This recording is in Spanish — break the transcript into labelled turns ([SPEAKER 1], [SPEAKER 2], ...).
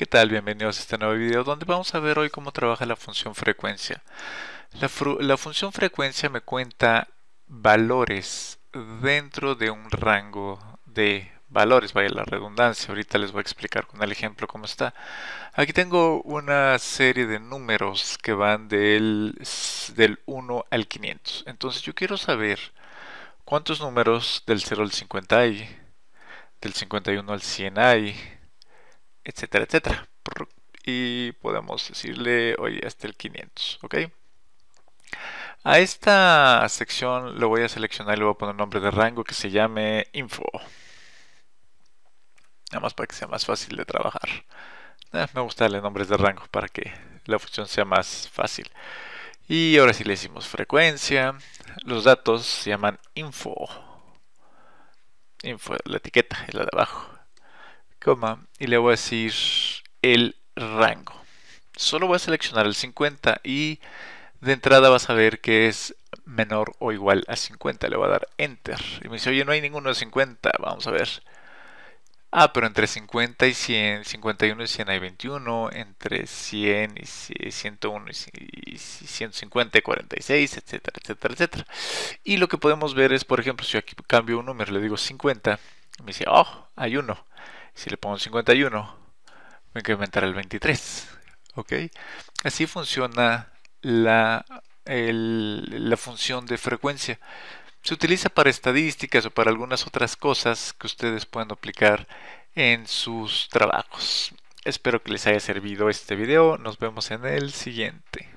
[SPEAKER 1] ¿Qué tal? Bienvenidos a este nuevo video donde vamos a ver hoy cómo trabaja la función frecuencia. La, función frecuencia me cuenta valores dentro de un rango de valores, vaya la redundancia, ahorita les voy a explicar con el ejemplo cómo está. Aquí tengo una serie de números que van del, del 1 al 500. Entonces yo quiero saber cuántos números del 0 al 50 hay, del 51 al 100 hay, etcétera, etcétera. Y podemos decirle, oye, hasta este el 500, ¿ok? A esta sección lo voy a seleccionar y le voy a poner un nombre de rango que se llame info. Nada más para que sea más fácil de trabajar. Eh, me gusta darle nombres de rango para que la función sea más fácil. Y ahora sí le decimos frecuencia. Los datos se llaman info. Info, la etiqueta es la de abajo y le voy a decir el rango. Solo voy a seleccionar el 50 y de entrada vas a ver que es menor o igual a 50. Le voy a dar Enter. Y me dice, oye, no hay ninguno de 50. Vamos a ver. Ah, pero entre 50 y 100, 51 y 100 hay 21, entre 100 y 101 y 150 y 46, etcétera, etcétera, etcétera. Y lo que podemos ver es, por ejemplo, si yo aquí cambio un número, le digo 50, me dice, oh, hay uno. Si le pongo 51, me incrementará el 23. ¿Ok? Así funciona la, la función de frecuencia. Se utiliza para estadísticas o para algunas otras cosas que ustedes puedan aplicar en sus trabajos. Espero que les haya servido este video. Nos vemos en el siguiente.